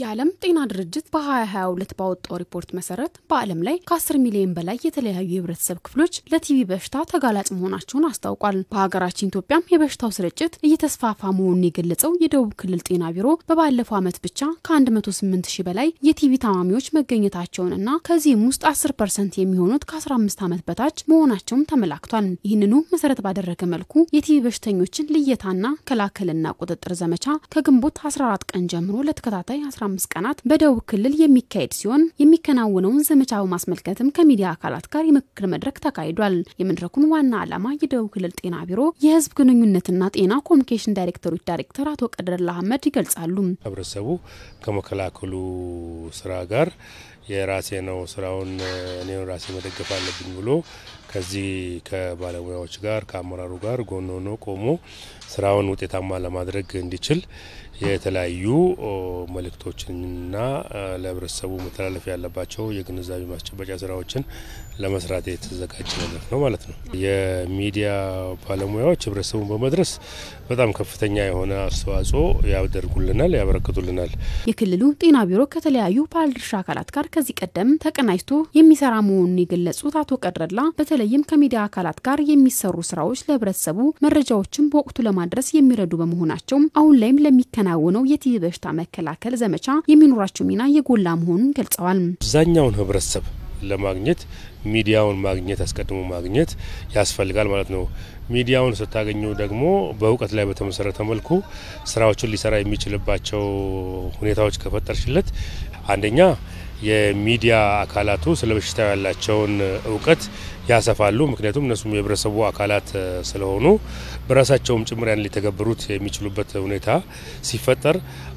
የዓለም ጤና ድርጅት በ2022 ባወጣው ሪፖርት መሰረት በዓለም ላይ ከ10 ሚሊዮን በላይ የተለያዩ የህብረተሰብ ክፍሎች ለቲቪ በሽታ ተጋላጭ መሆናቸውን አስታውቋል። በሀገራችን ኢትዮጵያም የበሽታው ስርጭት እየተስፋፋ መሆኑን የገለጸው የደቡብ ክልል ጤና ቢሮ በባለፈው ዓመት ብቻ ከ108 ሺ በላይ የቲቪ ታማሚዎች መገኘታቸውንና ከዚህም ውስጥ 10 ፐርሰንት የሚሆኑት ከ15 ዓመት በታች መሆናቸውም ተመላክቷል። ይህንኑ መሰረት ባደረገ መልኩ የቲቪ በሽተኞችን ልየታና ከላከልና ቁጥጥር ዘመቻ ከግንቦት 14 ቀን ጀምሮ ለተከታታይ አምስት ቀናት በደቡብ ክልል የሚካሄድ ሲሆን የሚከናወነውን ዘመቻ በማስመልከትም ከሚዲያ አካላት ጋር የምክክር መድረክ ተካሂዷል። የመድረኩን ዋና ዓላማ የደቡብ ክልል ጤና ቢሮ የህዝብ ግንኙነትና ጤና ኮሚኒኬሽን ዳይሬክተሮች ዳይሬክተር አቶ ቀድረላ አህመድ ይገልጻሉ። ህብረተሰቡ ከመከላከሉ ስራ ጋር የራሴ ነው ስራውን እኔ ራሴ መደገፍ አለብኝ ብሎ ከዚህ ከባለሙያዎች ጋር ከአመራሩ ጋር ጎን ሆኖ ቆሞ ስራውን ውጤታማ ለማድረግ እንዲችል የተለያዩ መልእክቶችንና ለህብረተሰቡ መተላለፍ ያለባቸው የግንዛቤ ማስጨበጫ ስራዎችን ለመስራት የተዘጋጀ ነገር ነው ማለት ነው። የሚዲያ ባለሙያዎች ህብረተሰቡን በመድረስ በጣም ከፍተኛ የሆነ አስተዋጽኦ ያደርጉልናል፣ ያበረክቱልናል። የክልሉ ጤና ቢሮ ከተለያዩ ባለድርሻ አካላት ጋር ከዚህ ቀደም ተቀናጅቶ የሚሰራ መሆኑን የገለጹት አቶ ቀድረላ በተለይ በተለይም ከሚዲያ አካላት ጋር የሚሰሩ ስራዎች ለህብረተሰቡ መረጃዎችን በወቅቱ ለማድረስ የሚረዱ በመሆናቸው አሁን ላይም ለሚከናወነው የቲቪ በሽታ መከላከል ዘመቻ የሚኖራቸው ሚና የጎላ መሆኑን ገልጸዋል። አብዛኛውን ህብረተሰብ ለማግኘት ሚዲያውን ማግኘት አስቀድሞ ማግኘት ያስፈልጋል ማለት ነው። ሚዲያውን ስታገኙ ደግሞ በእውቀት ላይ በተመሰረተ መልኩ ስራዎችን ሊሰራ የሚችልባቸው ሁኔታዎች ከፈጠርሽለት አንደኛ የሚዲያ አካላቱ ስለ በሽታው ያላቸውን እውቀት ያሰፋሉ። ምክንያቱም እነሱም የህብረተሰቡ አካላት ስለሆኑ በራሳቸውም ጭምር ያን ሊተገብሩት የሚችሉበት ሁኔታ ሲፈጠር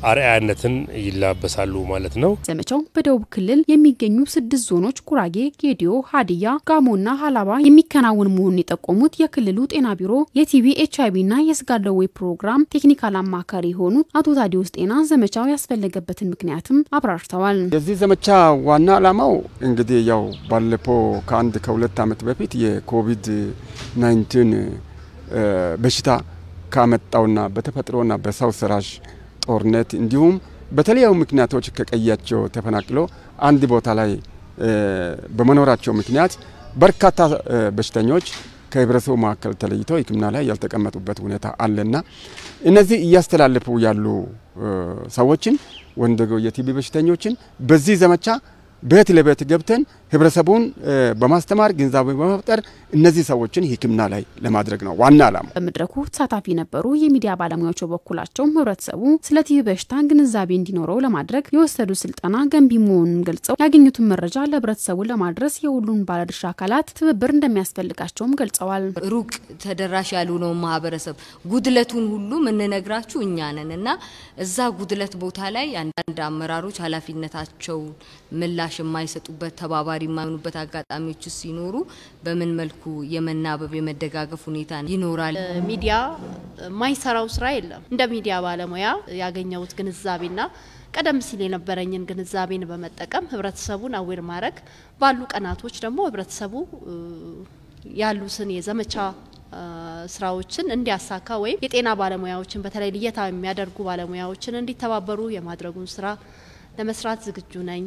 አርአያነትን ይላበሳሉ ማለት ነው። ዘመቻው በደቡብ ክልል የሚገኙ ስድስት ዞኖች ጉራጌ፣ ጌዲዮ፣ ሀዲያ፣ ጋሞና ሀላባ የሚከናወን መሆኑን የጠቆሙት የክልሉ ጤና ቢሮ የቲቪ ኤች አይቪና የስጋ ደዌ ፕሮግራም ቴክኒካል አማካሪ የሆኑት አቶ ታዲዮስ ጤና ዘመቻው ያስፈለገበትን ምክንያትም አብራርተዋል። የዚህ ዘመቻ ዋና ዓላማው እንግዲህ ያው ባለፈው ከአንድ ከሁለት ዓመት በፊት የኮቪድ 19 በሽታ ካመጣውና በተፈጥሮና በሰው ሰራሽ ጦርነት እንዲሁም በተለያዩ ምክንያቶች ከቀያቸው ተፈናቅሎ አንድ ቦታ ላይ በመኖራቸው ምክንያት በርካታ በሽተኞች ከህብረተሰቡ መካከል ተለይቶ ሕክምና ላይ ያልተቀመጡበት ሁኔታ አለና እነዚህ እያስተላለፉ ያሉ ሰዎችን ወንደገው የቲቢ በሽተኞችን በዚህ ዘመቻ ቤት ለቤት ገብተን ህብረተሰቡን በማስተማር ግንዛቤ በመፍጠር እነዚህ ሰዎችን ህክምና ላይ ለማድረግ ነው ዋና ዓላማ። በመድረኩ ተሳታፊ የነበሩ የሚዲያ ባለሙያዎች በበኩላቸውም ህብረተሰቡ ስለ ቲቪ በሽታ ግንዛቤ እንዲኖረው ለማድረግ የወሰዱ ስልጠና ገንቢ መሆኑን ገልጸው ያገኙትን መረጃ ለህብረተሰቡ ለማድረስ የሁሉን ባለድርሻ አካላት ትብብር እንደሚያስፈልጋቸውም ገልጸዋል። ሩቅ ተደራሽ ነው ማህበረሰብ ጉድለቱን ሁሉ የምንነግራችሁ እኛ ነን እና እዛ ጉድለት ቦታ ላይ አንዳንድ አመራሮች ኃላፊነታቸውን ምላሽ የማይሰጡበት ተባባሪ ተባባሪ የማይሆኑበት አጋጣሚዎች ሲኖሩ በምን መልኩ የመናበብ የመደጋገፍ ሁኔታ ይኖራል? ሚዲያ የማይሰራው ስራ የለም። እንደ ሚዲያ ባለሙያ ያገኘሁት ግንዛቤና ቀደም ሲል የነበረኝን ግንዛቤን በመጠቀም ህብረተሰቡን አዌር ማድረግ ባሉ ቀናቶች ደግሞ ህብረተሰቡ ያሉትን የዘመቻ ስራዎችን እንዲያሳካ ወይም የጤና ባለሙያዎችን በተለይ ልየታ የሚያደርጉ ባለሙያዎችን እንዲተባበሩ የማድረጉን ስራ ለመስራት ዝግጁ ነኝ።